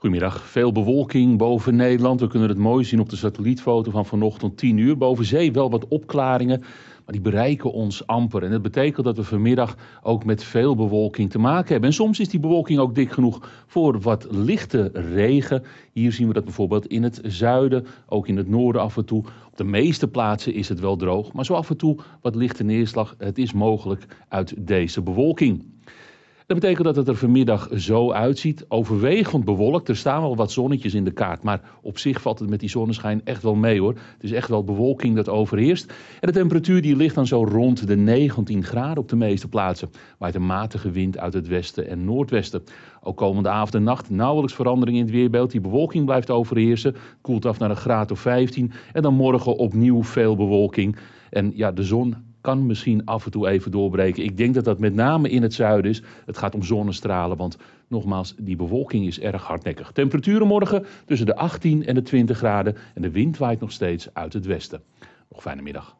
Goedemiddag. Veel bewolking boven Nederland. We kunnen het mooi zien op de satellietfoto van vanochtend 10 uur. Boven zee wel wat opklaringen, maar die bereiken ons amper. En dat betekent dat we vanmiddag ook met veel bewolking te maken hebben. En soms is die bewolking ook dik genoeg voor wat lichte regen. Hier zien we dat bijvoorbeeld in het zuiden, ook in het noorden af en toe. Op de meeste plaatsen is het wel droog, maar zo af en toe wat lichte neerslag. Het is mogelijk uit deze bewolking. Dat betekent dat het er vanmiddag zo uitziet. Overwegend bewolkt. Er staan wel wat zonnetjes in de kaart. Maar op zich valt het met die zonneschijn echt wel mee hoor. Het is echt wel bewolking dat overheerst. En de temperatuur die ligt dan zo rond de 19 graden op de meeste plaatsen. Waait een matige wind uit het westen en noordwesten. Ook komende avond en nacht nauwelijks verandering in het weerbeeld. Die bewolking blijft overheersen. Koelt af naar een graad of 15. En dan morgen opnieuw veel bewolking. En ja, de zon kan misschien af en toe even doorbreken. Ik denk dat dat met name in het zuiden is. Het gaat om zonnestralen, want nogmaals, die bewolking is erg hardnekkig. Temperaturen morgen tussen de 18 en de 20 graden en de wind waait nog steeds uit het westen. Nog fijne middag.